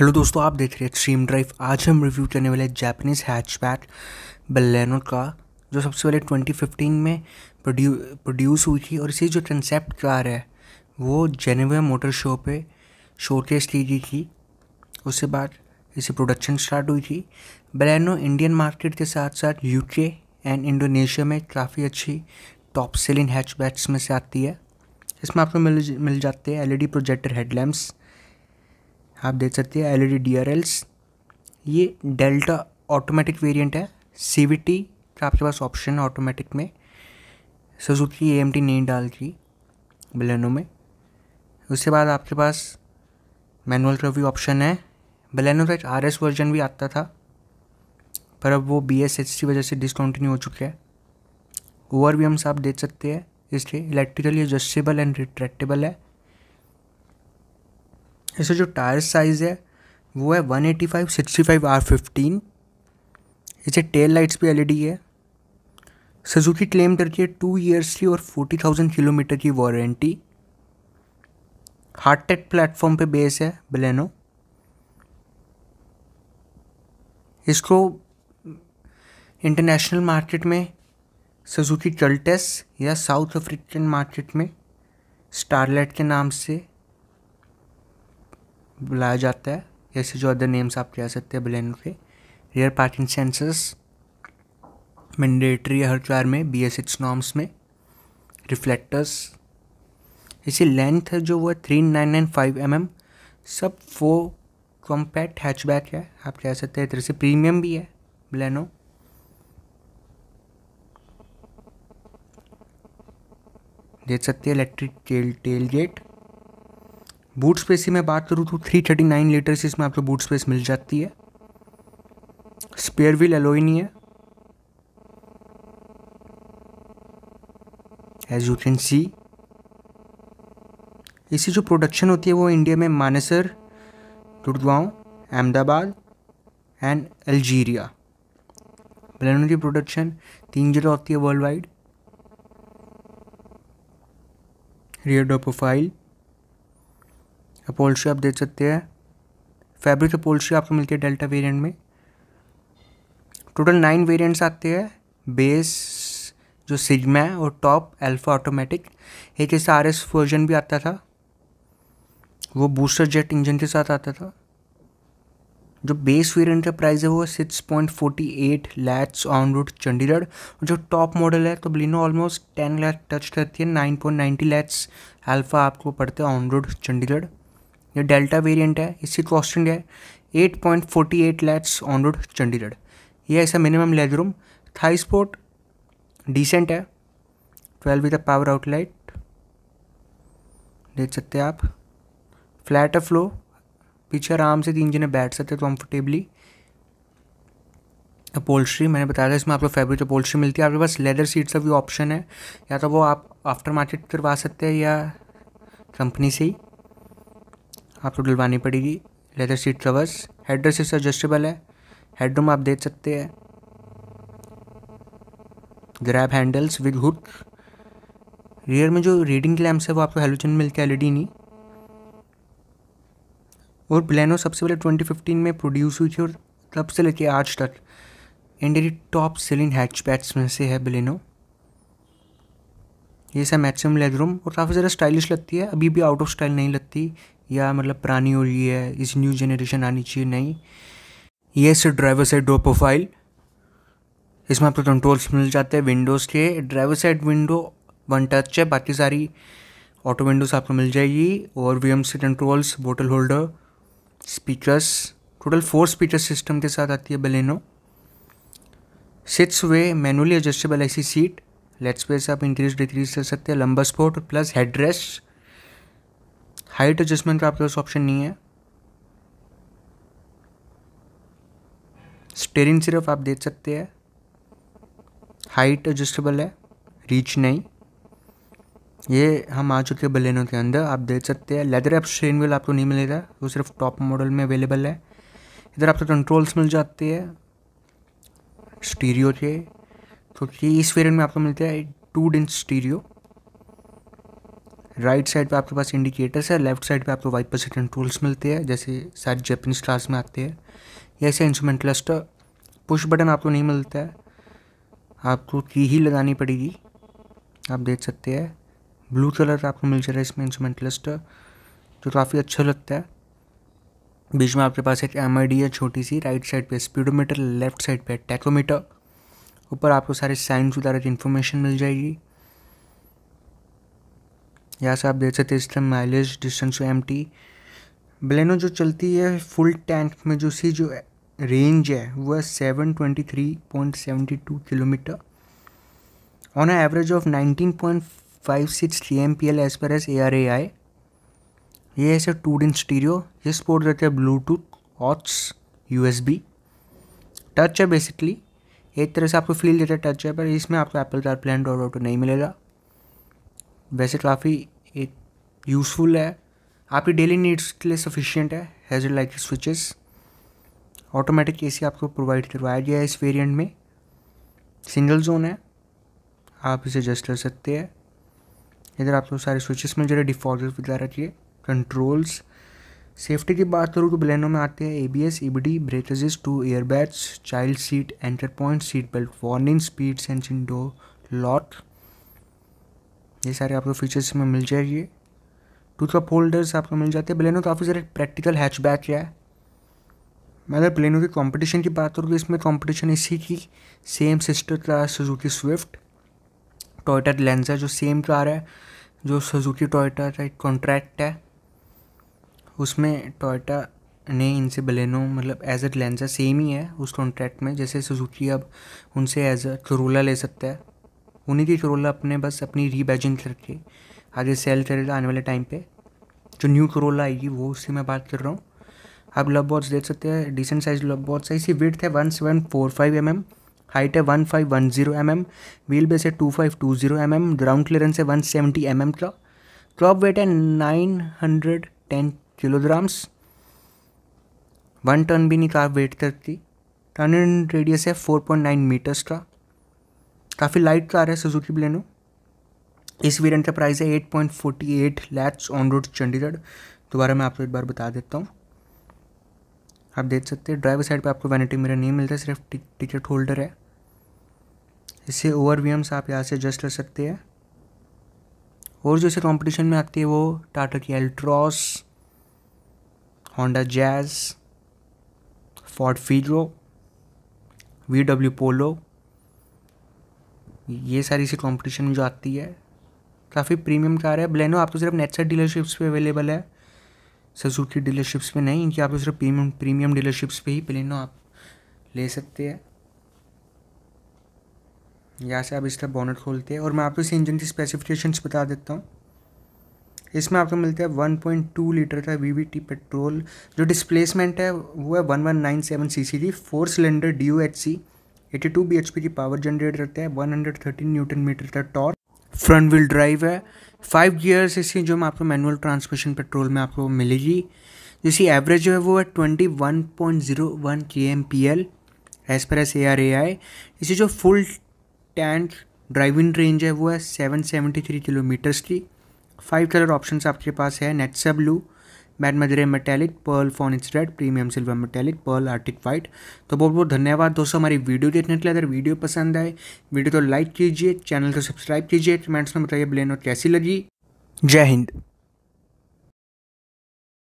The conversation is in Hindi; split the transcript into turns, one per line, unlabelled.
हेलो दोस्तों आप देख रहे हैं स्ट्रीम ड्राइव आज हम रिव्यू करने वाले जापानीज़ हैचबैक बलैनो का जो सबसे पहले 2015 में प्रोड्यू प्रोड्यूस हुई थी और इसी जो कंसेप्ट कार है वो जेनेवा मोटर शो पे शोकेस की गई थी उसके बाद इसे प्रोडक्शन स्टार्ट हुई थी बलैनो इंडियन मार्केट के साथ साथ यूके एंड इंडोनेशिया में काफ़ी अच्छी टॉप सेलिंग हैचबैक्स में से आती है इसमें आपको मिल मिल जाते हैं एलईडी प्रोजेक्टर हेडलैम्प्स आप देख सकते हैं L E D D R Ls ये डेल्टा ऑटोमेटिक वेरिएंट है सी वी टी का आपके पास ऑप्शन है ऑटोमेटिक में सुजुकी ए एम टी नहीं डाल की बलेनो में उसके बाद आपके पास मैनुअल का भी ऑप्शन है बलेनो का एक आर एस वर्जन भी आता था पर अब वो बी एस एच की वजह से डिसकॉन्टिन्यू हो चुके हैं ओवर भी हम आप देख सकते हैं इसलिए इलेक्ट्रिकली एडजस्टेबल एंड रिट्रैक्टेबल है इसका जो टायर साइज़ है वो है one eighty five sixty five R fifteen इसे टेल लाइट्स भी एलईडी e है सजुकी क्लेम करती है टू ईयर्स की और फोर्टी थाउजेंड किलोमीटर की वारंटी हार्ड टेक प्लेटफॉर्म पे बेस है बलेनो इसको इंटरनेशनल मार्केट में सजुकी चल्टेस या साउथ अफ्रीकन मार्केट में स्टारलेट के नाम से बुलाया जाता है जैसे जो अदर नेम्स आप कह सकते हैं ब्लेन के रेयर पार्किंग सेंसर्स मैंडेटरी हर चार में बी एस एच नॉर्म्स में रिफ्लेक्टर्स इसी लेंथ है जो वो है three nine nine five M M sub four compact hatchback है आप कह सकते हैं तरह से प्रीमियम भी है ब्लेनो देख सकते हैं electric tail tail gate boot space की मैं बात करूँ तो थ्री थर्टी नाइन लीटर से इसमें आपको बूट स्पेस मिल जाती है स्पेयर व्हील एलोई नहीं है एज यू कैन सी इसी जो प्रोडक्शन होती है वो इंडिया में Manesar Gurgaon Ahmedabad and Algeria Baleno की प्रोडक्शन तीन जगह होती है world wide rear door profile पोलशी आप देख सकते हैं फैब्रिक पोलशी आपको मिलती है डेल्टा वेरिएंट में टोटल नाइन वेरिएंट्स आते हैं बेस जो सिग्मा है और टॉप अल्फा ऑटोमेटिक एक ऐसा आर एस वर्जन भी आता था वो बूस्टर जेट इंजन के साथ आता था जो बेस वेरिएंट का प्राइस है वो six point forty eight lakhs on road Chandigarh और जो टॉप मॉडल है तो Baleno almost ten lakh touch करती है nine point ninety lakhs Alpha आपको पड़ते हैं ऑन रूट चंडीगढ़ ये डेल्टा वेरिएंट है इसकी कॉस्ट है eight point forty eight lakhs on road Chandigarh ये ऐसा minimum leg room thigh support decent है ट्वेल्व विद पावर आउटलाइट देख सकते हैं आप फ्लैट फ्लो पीछे आराम से तीन जने बैठ सकते कम्फर्टेबली अपोल्ट्री तो मैंने बताया था इसमें आपको फेब्रिक अपोल्ट्री मिलती है आपके पास लेदर सीट का भी ऑप्शन है या तो वो आप आफ्टर मार्केट करवा सकते हैं या कंपनी से ही आपको डलवानी पड़ेगी लेदर सीट कवर्स हेडरेस्ट इससे एडजस्टेबल है हेडरूम आप देख सकते हैं grab handles with hook rear में जो रीडिंग लैम्प्स है वो आपको हेलोजन मिलते हैं एलईडी नहीं और प्लानो सबसे पहले 2015 में प्रोड्यूस हुई थी और तब से लेके आज तक इंडिया की टॉप सेलिंग हैचपैक्स में से है बिलेनो ये सब मैक्सिमम लेग रूम और काफ़ी ज़्यादा स्टाइलिश लगती है अभी भी आउट ऑफ स्टाइल नहीं लगती या मतलब पुरानी हो रही है इस न्यू जनरेशन आनी चाहिए नहीं ये सिर्फ ड्राइवर साइड डोर प्रोफाइल इसमें आपको कंट्रोल्स मिल जाते हैं विंडोज़ के driver side window one touch है बाकी सारी ऑटो विंडोज़ आपको मिल जाएगी और वी से controls bottle holder speakers total four speaker system के साथ आती है Baleno six way manually adjustable ऐसी सीट लेट्स वे से आप इंक्रीज डिक्रीज कर सकते हैं lumbar support plus headrest height adjustment का आपके पास ऑप्शन नहीं है स्टेरिंग सिर्फ आप देख सकते हैं हाइट एडजस्टेबल है रीच नहीं ये हम आ चुके हैं बलेनों के अंदर आप देख सकते हैं लेदर एप स्टेरिंग व्हील आपको नहीं मिलेगा वो सिर्फ टॉप मॉडल में अवेलेबल है इधर आपको कंट्रोल्स मिल जाते हैं स्टीरियो के क्योंकि तो इस वेरियंट में आपको मिलता है two DIN stereo right side पे आपके पास इंडिकेटर्स है लेफ्ट साइड पे आपको वाइट एंड टूल्स मिलते हैं जैसे शायद जैपनीज क्लास में आते हैं या ऐसे इंस्ट्रूमेंट क्लस्टर पुश बटन आपको नहीं मिलता है आपको की ही लगानी पड़ेगी आप देख सकते हैं ब्लू कलर आपको मिल जा रहा है इसमें इंस्ट्रूमेंट क्लस्टर जो काफ़ी अच्छा लगता है बीच में आपके पास एक एम है छोटी सी राइट साइड पर स्पीडोमीटर लेफ्ट साइड पर टैकोमीटर ऊपर आपको सारे साइंस वगैरह की इन्फॉर्मेशन मिल जाएगी यहाँ से आप देख सकते हैं इसका mileage distance M T Baleno जो चलती है फुल टैंक में जो सी जो रेंज है वो है seven twenty three point seventy two kilometre on average of nineteen point five six T M P L as per as A R A I ये है सर टू डिन स्टीरियो ये स्पोर्ट देते हैं ब्लूटूथ ऑट्स यू एस बी टच है बेसिकली एक तरह से आपको फील देता है टच है पर इसमें आपको Apple car play dot auto नहीं मिलेगा वैसे काफ़ी एक यूज़फुल है आपकी डेली नीड्स के लिए सफिशियंट है हैज़ लाइक स्विचेस ऑटोमेटिक ए आपको प्रोवाइड करवाया गया है इस वेरिएंट में सिंगल जोन है आप इसे एडजस्ट कर सकते हैं इधर आपको सारे स्विचेस में जो है डिफॉल्ट वगैरह के कंट्रोल्स सेफ्टी की बात करूँ तो ब्लैनो में आते हैं A B S E B D breakages two airbags child seat enter point seat belt warning speed sensing door lock ये सारे आपको फीचर्स में मिल जाएगी टू थ्रॉप होल्डर्स आपको मिल जाते हैं बलेनो काफ़ी सारे प्रैक्टिकल हैचबैक है मैं अगर प्लेनो की कंपटीशन की बात करूँ तो इसमें कंपटीशन इसी की same sister car Suzuki Swift Toyota Glanza जो सेम कार है जो सुजुकी टोयटा का एक कॉन्ट्रैक्ट है उसमें टोयटा ने इनसे बलेनो मतलब एज अ लेंजा सेम ही है उस कॉन्ट्रैक्ट में जैसे सुजुकी अब उनसे एज अ करोला ले सकता है उन्हीं की करोला अपने बस अपनी रीबैजिंग करके आगे सेल कर आने वाले टाइम पे जो न्यू करोला आएगी वो उससे मैं बात कर रहा हूँ आप लव बॉट्स देख सकते हैं डिसेंट साइज लव बॉट्स है इसी विथ mm, है one seven four five M M height है one five one zero M M wheel base है two five two zero M M ground clearance है वन सेवेंटी एम एम का क्लॉप वेट है nine hundred ten kilograms one ton भी नहीं कार वेट करती टर्न रेडियस है फोर पॉइंट नाइन मीटर्स का काफ़ी लाइट आ रहा है सुजुकी ब्लेनो इस वेरियंट का प्राइस है eight point forty eight lakhs on road Chandigarh दोबारा मैं आपको एक बार बता देता हूँ आप देख सकते हैं ड्राइवर साइड पे आपको वैनिटी मेरा नहीं मिलता सिर्फ टिकट होल्डर है इससे ओवर वीएम्स आप यहाँ से एडजस्ट कर सकते हैं और जो इसे कॉम्पिटिशन में आती है वो टाटा की Altroz Honda Jazz Ford Figo V W Polo ये सारी सी कॉम्पिटिशन में जो आती है काफ़ी प्रीमियम कार है ब्लेनो आपको तो सिर्फ नेचर डीलरशिप्स पे अवेलेबल है की डीलरशिप्स पे नहीं इनकी तो सिर्फ प्रीमियम प्रीमियम डीलरशिप्स पे ही प्लेनो आप ले सकते हैं यहाँ से आप इसका बॉनट खोलते हैं और मैं आपको इस इंजन की स्पेसिफिकेशंस बता देता हूँ इसमें आपको मिलता है 1.2 लीटर का वी पेट्रोल जो डिस्प्लेसमेंट है वो है 1197 C C four cylinder D O H C eighty two की पावर जनरेट करते हैं थर्टीन न्यूटन मीटर का टॉर्क फ्रंट व्हील ड्राइव है फाइव गियर्स इसी जो मैं आपको मैनुअल ट्रांसमिशन पेट्रोल में आपको मिलेगी जिसकी एवरेज जो है वो है twenty one point zero one K M P L as per as A R A I इसी जो फुल टैंक ड्राइविंग रेंज है वो है सेवन सेवेंटी थ्री किलोमीटर्स की फाइव कलर ऑप्शन आपके पास है नेट्सा ब्लू मैट मजरे metallic pearl phoenix red premium silver metallic pearl arctic white तो बहुत बहुत धन्यवाद दोस्तों हमारी वीडियो देखने के लिए अगर वीडियो पसंद आए वीडियो को तो लाइक कीजिए चैनल को सब्सक्राइब कीजिए कमेंट्स में बताइए ब्लेन और कैसी लगी जय हिंद